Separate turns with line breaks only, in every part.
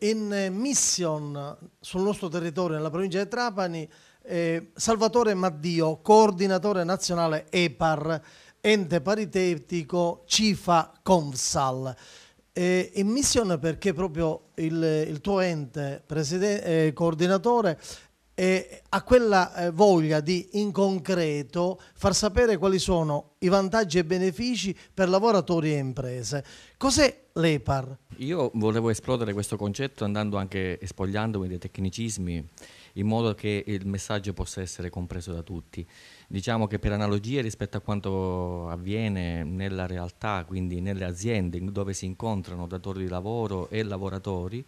in mission sul nostro territorio, nella provincia di Trapani, eh, Salvatore Maddio, coordinatore nazionale EPAR, ente paritetico CIFA CONSAL. Eh, in missione perché proprio il, il tuo ente, eh, coordinatore, eh, ha quella eh, voglia di in concreto far sapere quali sono i vantaggi e benefici per lavoratori e imprese. Cos'è l'EPAR?
Io volevo esplodere questo concetto andando anche spogliandomi dei tecnicismi in modo che il messaggio possa essere compreso da tutti. Diciamo che per analogia rispetto a quanto avviene nella realtà, quindi nelle aziende dove si incontrano datori di lavoro e lavoratori,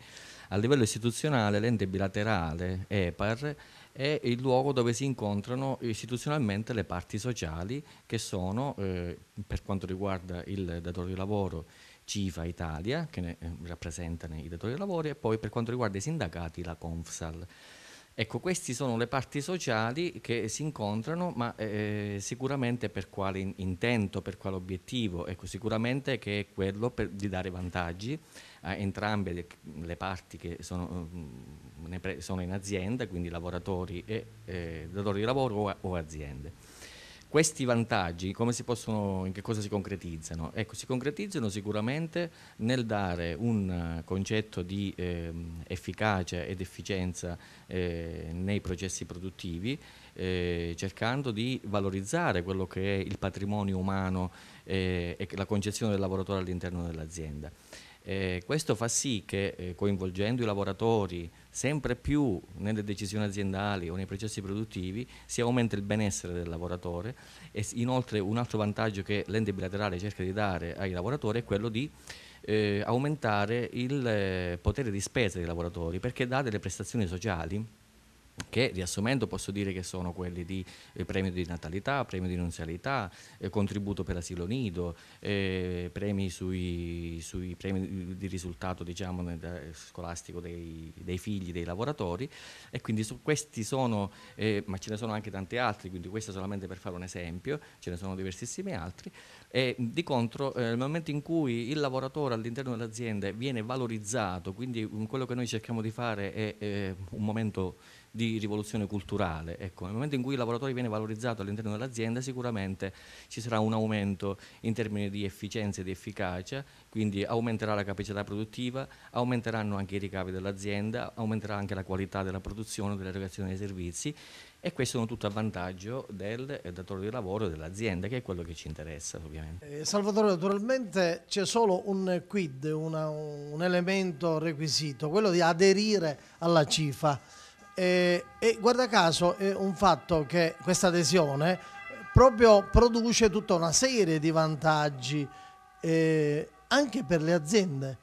a livello istituzionale l'ente bilaterale EPAR è il luogo dove si incontrano istituzionalmente le parti sociali che sono, eh, per quanto riguarda il datore di lavoro, CIFA Italia, che ne, eh, rappresentano i datori di lavoro, e poi per quanto riguarda i sindacati la Confsal. Ecco, queste sono le parti sociali che si incontrano, ma eh, eh sicuramente per quale intento, per quale obiettivo? Ecco, sicuramente che è quello per, di dare vantaggi a entrambe le, le parti che sono, mm, sono, in azienda, quindi lavoratori e eh, datori di lavoro o, o aziende. Questi vantaggi possono, in che cosa si concretizzano? Ecco, si concretizzano sicuramente nel dare un concetto di eh, efficacia ed efficienza eh, nei processi produttivi, eh, cercando di valorizzare quello che è il patrimonio umano eh, e la concezione del lavoratore all'interno dell'azienda. Eh, questo fa sì che eh, coinvolgendo i lavoratori sempre più nelle decisioni aziendali o nei processi produttivi si aumenta il benessere del lavoratore e inoltre un altro vantaggio che l'ente bilaterale cerca di dare ai lavoratori è quello di eh, aumentare il eh, potere di spesa dei lavoratori perché dà delle prestazioni sociali che riassumendo posso dire che sono quelli di eh, premio di natalità, premio di nunzialità, eh, contributo per asilo nido, eh, premi sui, sui, premi di risultato diciamo, nel, eh, scolastico dei, dei, figli, dei lavoratori e quindi questi sono, eh, ma ce ne sono anche tanti altri, quindi questo solamente per fare un esempio, ce ne sono diversissimi altri e di contro eh, nel momento in cui il lavoratore all'interno dell'azienda viene valorizzato, quindi mm, quello che noi cerchiamo di fare è un momento di rivoluzione culturale. Ecco, nel momento in cui il lavoratore viene valorizzato all'interno dell'azienda sicuramente ci sarà un aumento in termini di efficienza e di efficacia, quindi aumenterà la capacità produttiva, aumenteranno anche i ricavi dell'azienda, aumenterà anche la qualità della produzione, dell'erogazione dei servizi e questo sono tutto a vantaggio del datore di lavoro e dell'azienda, che è quello che ci interessa ovviamente.
Eh, Salvatore, naturalmente c'è solo un quid, una, un elemento requisito, quello di aderire alla CIFA e, eh, e guarda caso è un fatto che questa adesione proprio produce tutta una serie di vantaggi eh, anche per le aziende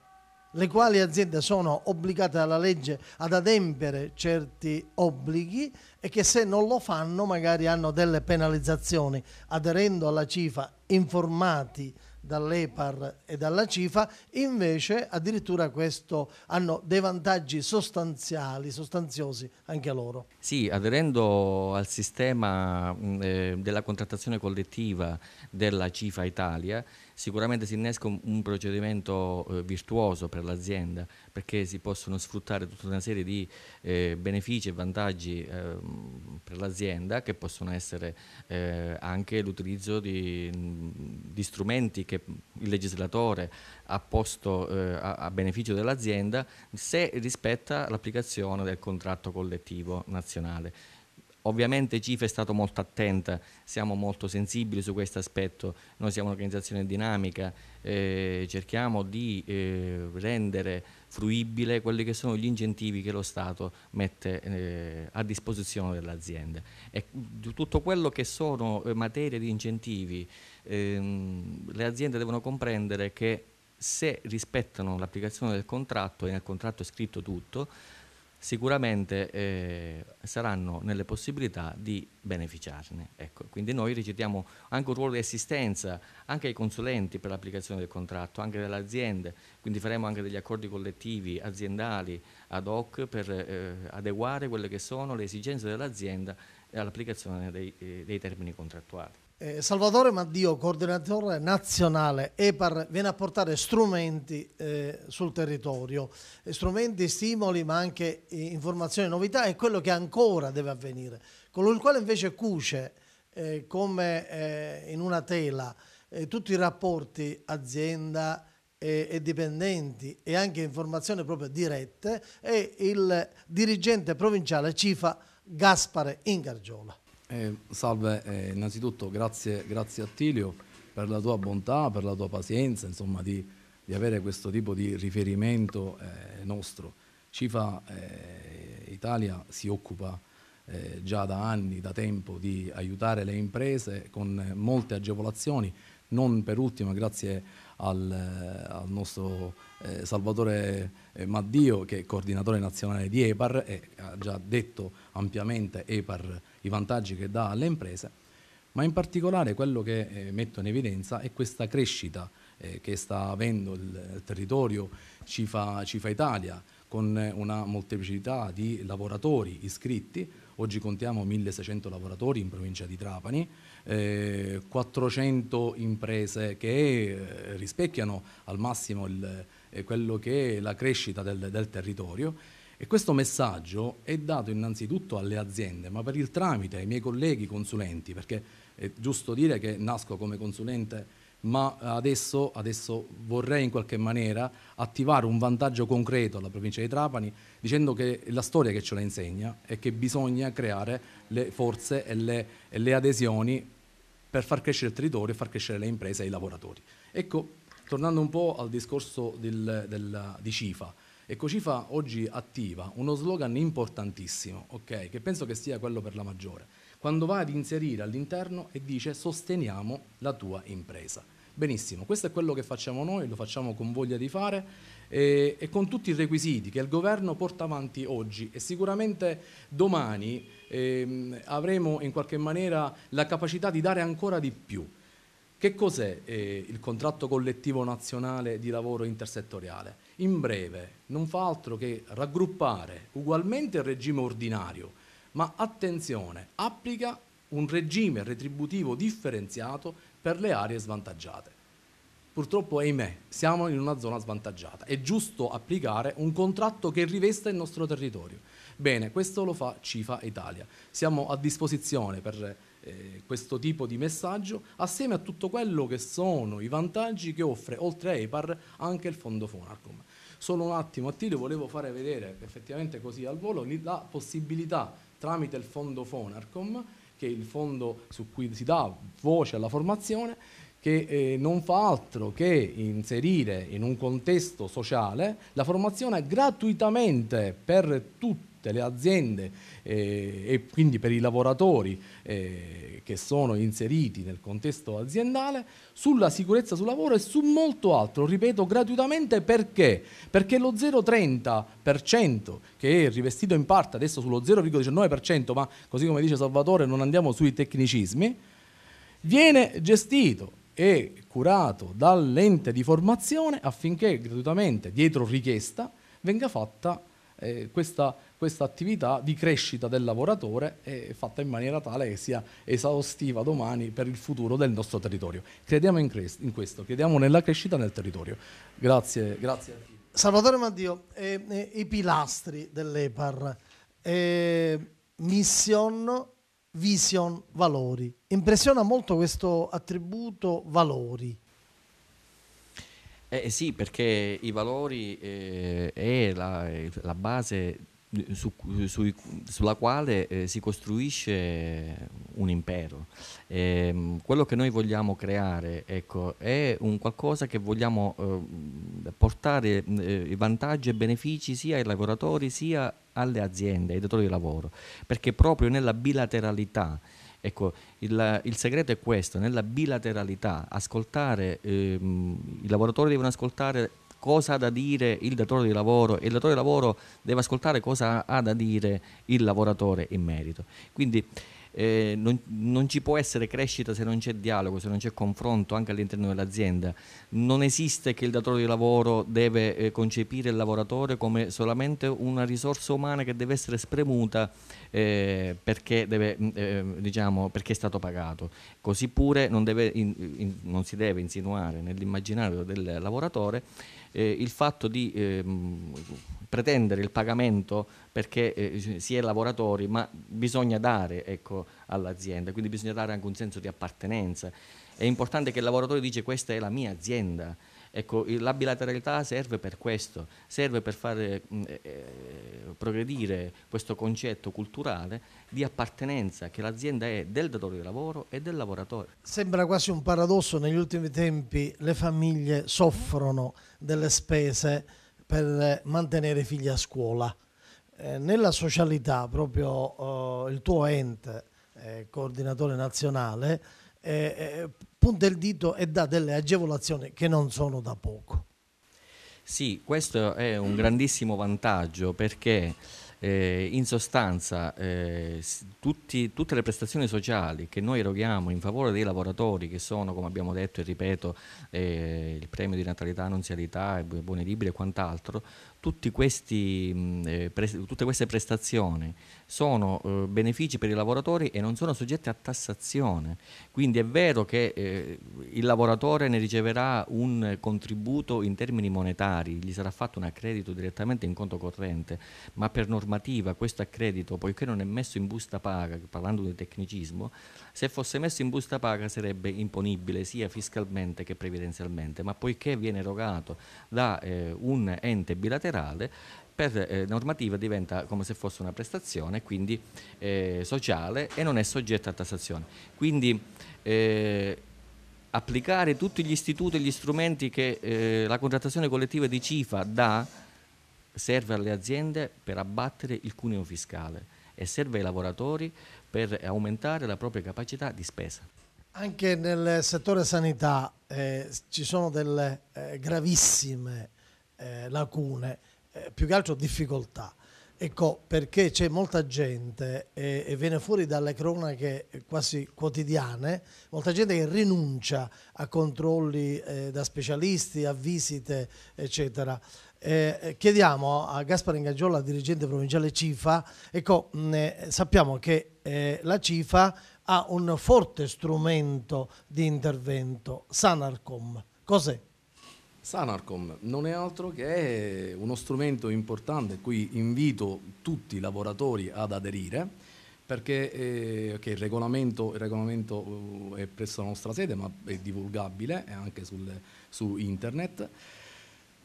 le quali aziende sono obbligate dalla legge ad adempiere certi obblighi e che se non lo fanno magari hanno delle penalizzazioni. Aderendo alla CIFA informati dall'EPAR e dalla CIFA, invece addirittura questo hanno dei vantaggi sostanziali, sostanziosi anche a loro.
Sì, aderendo al sistema eh, della contrattazione collettiva della CIFA Italia, sicuramente si innesca un, procedimento eh, virtuoso per l'azienda perché si possono sfruttare tutta una serie di eh, benefici e vantaggi eh, per l'azienda che possono essere eh, anche l'utilizzo di, di, strumenti che il legislatore ha posto eh, a, a beneficio dell'azienda se rispetta l'applicazione del contratto collettivo nazionale. Ovviamente CIF è stato molto attenta, siamo molto sensibili su questo aspetto, noi siamo un'organizzazione dinamica, eh, cerchiamo di eh, rendere fruibile quelli che sono gli incentivi che lo Stato mette eh, a disposizione dell'azienda. tutto quello che sono eh, materie di incentivi, ehm, le aziende devono comprendere che se rispettano l'applicazione del contratto e nel contratto è scritto tutto, sicuramente eh, saranno nelle possibilità di beneficiarne. Ecco, quindi noi recitiamo anche un ruolo di assistenza anche ai consulenti per l'applicazione del contratto, anche alle aziende, quindi faremo anche degli accordi collettivi aziendali ad hoc per eh, adeguare quelle che sono le esigenze dell'azienda all'applicazione dei, eh, dei termini contrattuali.
Eh, Salvatore Maddio, coordinatore nazionale EPAR, viene a portare strumenti eh, sul territorio, eh, strumenti, stimoli ma anche eh, informazioni, novità e quello che ancora deve avvenire. Colui il quale invece cuce eh, come eh, in una tela tutti i rapporti azienda e, e dipendenti e anche informazioni proprio dirette è il dirigente provinciale CIFA Gaspare Ingargiola.
Eh, salve, eh, innanzitutto grazie, grazie Tilio per la tua bontà, per la tua pazienza, insomma, di, di avere questo tipo di riferimento eh, nostro. Cifa eh, Italia si occupa eh, già da anni, da tempo, di aiutare le imprese con molte agevolazioni non per ultimo grazie al, eh, al nostro eh, Salvatore eh, Maddio che è coordinatore nazionale di EPAR e ha già detto ampiamente EPAR i vantaggi che dà alle imprese, ma in particolare quello che eh, metto in evidenza è questa crescita eh, che sta avendo il, il territorio Cifa, Cifa Italia, con una molteplicità di lavoratori iscritti, oggi contiamo 1600 lavoratori in provincia di Trapani, eh, 400 imprese che eh, rispecchiano al massimo il, eh, quello che è la crescita del, del territorio e questo messaggio è dato innanzitutto alle aziende, ma per il tramite ai miei colleghi consulenti, perché è giusto dire che nasco come consulente ma adesso, adesso, vorrei in qualche maniera attivare un vantaggio concreto alla provincia di Trapani dicendo che la storia che ce la insegna è che bisogna creare le forze e le, e le adesioni per far crescere il territorio e far crescere le imprese e i lavoratori. Ecco, tornando un po' al discorso del, del, di CIFA, Ecco, CIFA oggi attiva uno slogan importantissimo, okay, che penso che sia quello per la maggiore, quando va ad inserire all'interno e dice sosteniamo la tua impresa. Benissimo, questo è quello che facciamo noi, lo facciamo con voglia di fare e, e con tutti i requisiti che il governo porta avanti oggi e sicuramente domani ehm, avremo in qualche maniera la capacità di dare ancora di più. Che cos'è eh, il contratto collettivo nazionale di lavoro intersettoriale? In breve, non fa altro che raggruppare ugualmente il regime ordinario, ma attenzione, applica un regime retributivo differenziato per le aree svantaggiate. Purtroppo, ahimè, siamo in una zona svantaggiata. È giusto applicare un contratto che rivesta il nostro territorio. Bene, questo lo fa CIFA Italia. Siamo a disposizione per eh, questo tipo di messaggio, assieme a tutto quello che sono i vantaggi che offre, oltre a EPAR, anche il fondo Fonarcom. Solo un attimo, Attilio, volevo fare vedere effettivamente così al volo la possibilità tramite il fondo Fonarcom che è il fondo su cui si dà voce alla formazione, che eh, non fa altro che inserire in un contesto sociale la formazione gratuitamente per tutti tutte le aziende eh, e quindi per i lavoratori eh, che sono inseriti nel contesto aziendale, sulla sicurezza sul lavoro e su molto altro, ripeto gratuitamente perché? Perché lo 0,30% che è rivestito in parte adesso sullo 0,19%, ma così come dice Salvatore non andiamo sui tecnicismi, viene gestito e curato dall'ente di formazione affinché gratuitamente, dietro richiesta, venga fatta eh, questa, questa, attività di crescita del lavoratore è eh, fatta in maniera tale che sia esaustiva domani per il futuro del nostro territorio. Crediamo in, in questo, crediamo nella crescita nel territorio. Grazie, grazie
Salvatore Maddio, eh, eh, i pilastri dell'EPAR, eh, mission, vision, valori. Impressiona molto questo attributo valori
eh, eh sì, perché i valori eh, è la, la base su, su, sulla quale eh, si costruisce un impero. E, ehm, quello che noi vogliamo creare ecco, è un qualcosa che vogliamo eh, portare eh, vantaggi e benefici sia ai lavoratori sia alle aziende, ai datori di lavoro, perché proprio nella bilateralità Ecco, il, il, segreto è questo, nella bilateralità, ascoltare, ehm, i lavoratori devono ascoltare cosa ha da dire il datore di lavoro e il datore di lavoro deve ascoltare cosa ha da dire il lavoratore in merito. Quindi eh, non, non, ci può essere crescita se non c'è dialogo, se non c'è confronto anche all'interno dell'azienda. Non esiste che il datore di lavoro deve eh, concepire il lavoratore come solamente una risorsa umana che deve essere spremuta eh, perché, deve, mm, eh, diciamo, perché, è stato pagato. Così pure non, deve, in, in, non si deve insinuare nell'immaginario del lavoratore eh, il fatto di eh, pretendere il pagamento perché eh, si è lavoratori, ma bisogna dare ecco, all'azienda, quindi bisogna dare anche un senso di appartenenza. È importante che il lavoratore dice questa è la mia azienda. Ecco, la bilateralità serve per questo, serve per far mm, eh, eh, progredire questo concetto culturale di appartenenza che l'azienda è del datore di lavoro e del lavoratore.
Sembra quasi un paradosso, negli ultimi tempi le famiglie soffrono delle spese per mantenere i figli a scuola. Eh, nella socialità, proprio eh, il tuo ente, eh, coordinatore nazionale, eh, punta il dito e dà delle agevolazioni che non sono da poco.
Sì, questo è un grandissimo vantaggio perché eh, in sostanza eh, tutti, tutte le prestazioni sociali che noi eroghiamo in favore dei lavoratori che sono, come abbiamo detto e ripeto, eh, il premio di natalità, annunzialità, buoni libri e quant'altro, questi, eh, pre- tutte queste prestazioni sono eh, benefici per i lavoratori e non sono soggette a tassazione. Quindi è vero che eh, il lavoratore ne riceverà un contributo in termini monetari, gli sarà fatto un accredito direttamente in conto corrente, ma per normativa questo accredito, poiché non è messo in busta paga, parlando di tecnicismo, se fosse messo in busta paga sarebbe imponibile sia fiscalmente che previdenzialmente, ma poiché viene erogato da eh, un ente bilaterale, bilaterale per eh, normativa diventa come se fosse una prestazione, quindi eh, sociale e non è soggetta a tassazione. Quindi eh, applicare tutti gli istituti e gli strumenti che eh, la contrattazione collettiva di CIFA dà serve alle aziende per abbattere il cuneo fiscale e serve ai lavoratori per aumentare la propria capacità di spesa.
Anche nel settore sanità eh, ci sono delle eh, gravissime eh, lacune, eh, più che altro difficoltà. Ecco perché c'è molta gente eh, e, viene fuori dalle cronache quasi quotidiane, molta gente che rinuncia a controlli eh, da specialisti, a visite, eccetera. Eh, eh chiediamo a Gaspare Ingaggiola, dirigente provinciale CIFA, ecco, mh, mm, eh, sappiamo che eh, la CIFA ha un forte strumento di intervento, Sanarcom. Cos'è?
Sanarcom non è altro che uno strumento importante cui invito tutti i lavoratori ad aderire perché eh, okay, il regolamento, il regolamento eh, è presso la nostra sede ma è divulgabile è anche sul, su internet.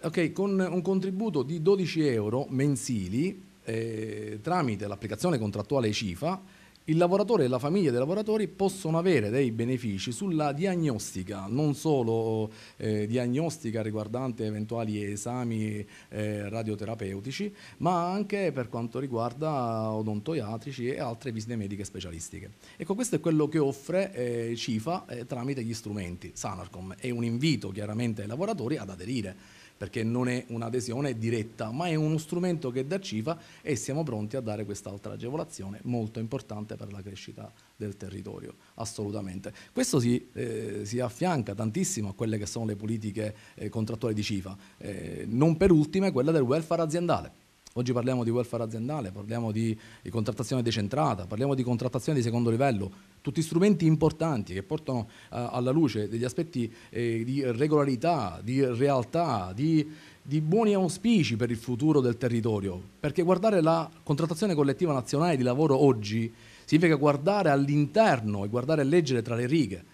Okay, con un contributo di 12 euro mensili eh, tramite l'applicazione contrattuale CIFA il lavoratore e la famiglia dei lavoratori possono avere dei benefici sulla diagnostica, non solo eh, diagnostica riguardante eventuali esami eh, radioterapeutici, ma anche per quanto riguarda odontoiatrici e altre visite mediche specialistiche. Ecco, questo è quello che offre eh, CIFA eh, tramite gli strumenti. Sanarcom è un invito chiaramente ai lavoratori ad aderire perché non è un'adesione diretta, ma è uno strumento che dà CIFA e siamo pronti a dare quest'altra agevolazione molto importante per la crescita del territorio, assolutamente. Questo si, eh, si affianca tantissimo a quelle che sono le politiche eh, contrattuali di CIFA, eh, non per ultime quella del welfare aziendale. Oggi parliamo di welfare aziendale, parliamo di, di contrattazione decentrata, parliamo di contrattazione di secondo livello, tutti strumenti importanti che portano uh, alla luce degli aspetti eh, di regolarità, di realtà, di, di, buoni auspici per il futuro del territorio, perché guardare la contrattazione collettiva nazionale di lavoro oggi significa guardare all'interno e guardare e leggere tra le righe.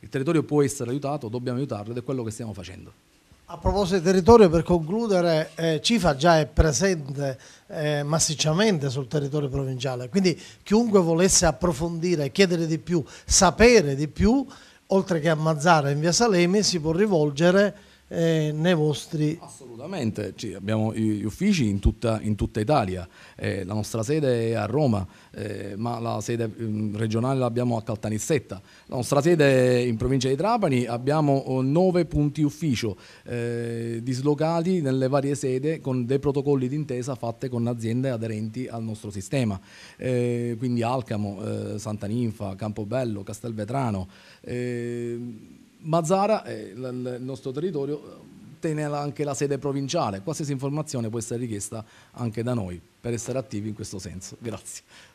Il territorio può essere aiutato, dobbiamo aiutarlo ed è quello che stiamo facendo.
A proposito di territorio, per concludere, eh, CIFA già è presente eh, massicciamente sul territorio provinciale, quindi chiunque volesse approfondire, chiedere di più, sapere di più, oltre che a Mazzara in via Salemi, si può rivolgere eh, nei vostri...
Assolutamente, Ci, abbiamo gli uffici in tutta, in tutta Italia, eh, la nostra sede è a Roma, eh, ma la sede mm, regionale l'abbiamo a Caltanissetta, la nostra sede è in provincia di Trapani abbiamo oh, nove punti ufficio eh, dislocati nelle varie sede con dei protocolli d'intesa fatte con aziende aderenti al nostro sistema, eh, quindi Alcamo, eh, Santa Ninfa, Campobello, Castelvetrano. Mazzara, eh, il nostro territorio, eh, tiene anche la sede provinciale. Qualsiasi informazione può essere richiesta anche da noi per essere attivi in questo senso. Grazie.